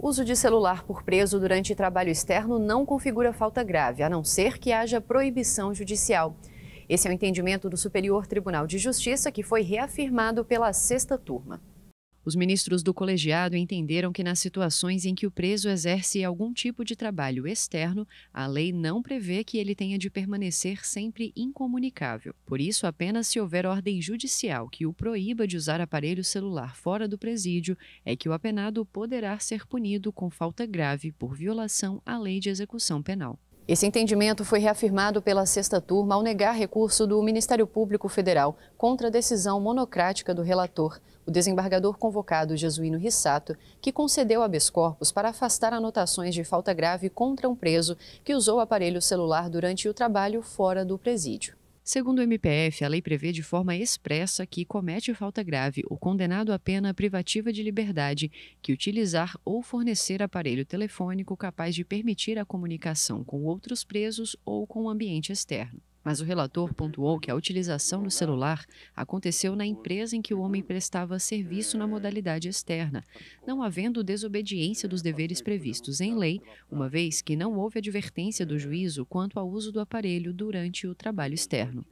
Uso de celular por preso durante trabalho externo não configura falta grave, a não ser que haja proibição judicial. Esse é o entendimento do Superior Tribunal de Justiça que foi reafirmado pela sexta turma. Os ministros do colegiado entenderam que nas situações em que o preso exerce algum tipo de trabalho externo, a lei não prevê que ele tenha de permanecer sempre incomunicável. Por isso, apenas se houver ordem judicial que o proíba de usar aparelho celular fora do presídio, é que o apenado poderá ser punido com falta grave por violação à lei de execução penal. Esse entendimento foi reafirmado pela sexta turma ao negar recurso do Ministério Público Federal contra a decisão monocrática do relator, o desembargador convocado Jesuíno Rissato, que concedeu habeas corpus para afastar anotações de falta grave contra um preso que usou aparelho celular durante o trabalho fora do presídio. Segundo o MPF, a lei prevê de forma expressa que comete falta grave o condenado à pena privativa de liberdade que utilizar ou fornecer aparelho telefônico capaz de permitir a comunicação com outros presos ou com o ambiente externo mas o relator pontuou que a utilização no celular aconteceu na empresa em que o homem prestava serviço na modalidade externa, não havendo desobediência dos deveres previstos em lei, uma vez que não houve advertência do juízo quanto ao uso do aparelho durante o trabalho externo.